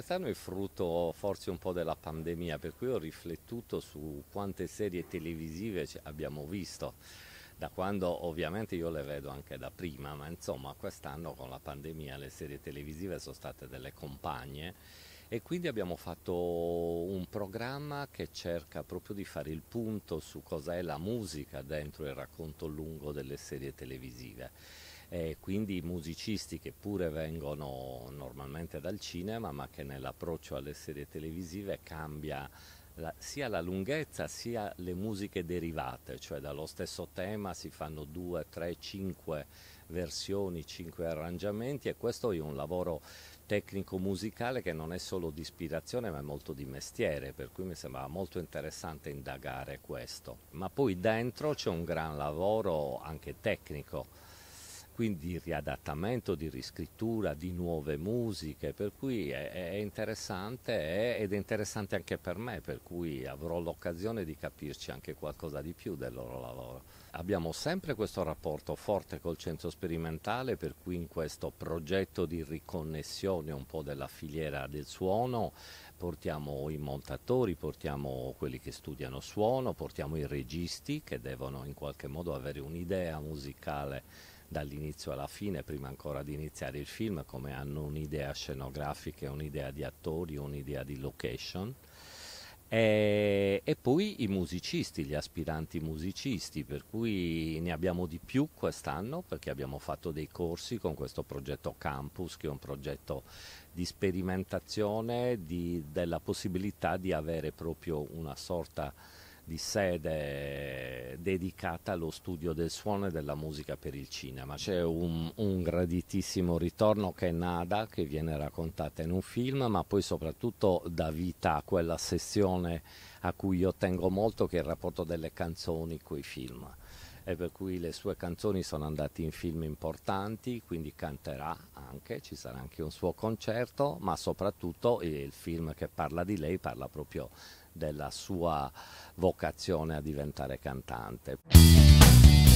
quest'anno è frutto forse un po' della pandemia, per cui ho riflettuto su quante serie televisive abbiamo visto da quando ovviamente io le vedo anche da prima, ma insomma quest'anno con la pandemia le serie televisive sono state delle compagne e quindi abbiamo fatto un programma che cerca proprio di fare il punto su cos'è la musica dentro il racconto lungo delle serie televisive e eh, quindi musicisti che pure vengono normalmente dal cinema ma che nell'approccio alle serie televisive cambia la, sia la lunghezza sia le musiche derivate, cioè dallo stesso tema si fanno due, tre, cinque versioni, cinque arrangiamenti e questo è un lavoro tecnico musicale che non è solo di ispirazione ma è molto di mestiere, per cui mi sembrava molto interessante indagare questo. Ma poi dentro c'è un gran lavoro anche tecnico quindi riadattamento, di riscrittura, di nuove musiche, per cui è, è interessante è, ed è interessante anche per me, per cui avrò l'occasione di capirci anche qualcosa di più del loro lavoro. Abbiamo sempre questo rapporto forte col centro sperimentale, per cui in questo progetto di riconnessione un po' della filiera del suono portiamo i montatori, portiamo quelli che studiano suono, portiamo i registi che devono in qualche modo avere un'idea musicale dall'inizio alla fine, prima ancora di iniziare il film, come hanno un'idea scenografica, un'idea di attori, un'idea di location. E, e, poi i musicisti, gli aspiranti musicisti, per cui ne abbiamo di più quest'anno perché abbiamo fatto dei corsi con questo progetto Campus, che è un progetto di sperimentazione di, della possibilità di avere proprio una sorta di di sede dedicata allo studio del suono e della musica per il cinema. C'è un, un, graditissimo ritorno che è Nada, che viene raccontata in un film, ma poi soprattutto dà vita a quella sessione a cui io tengo molto, che è il rapporto delle canzoni con i film e per cui le sue canzoni sono andate in film importanti, quindi canterà anche, ci sarà anche un suo concerto, ma soprattutto il film che parla di lei parla proprio della sua vocazione a diventare cantante.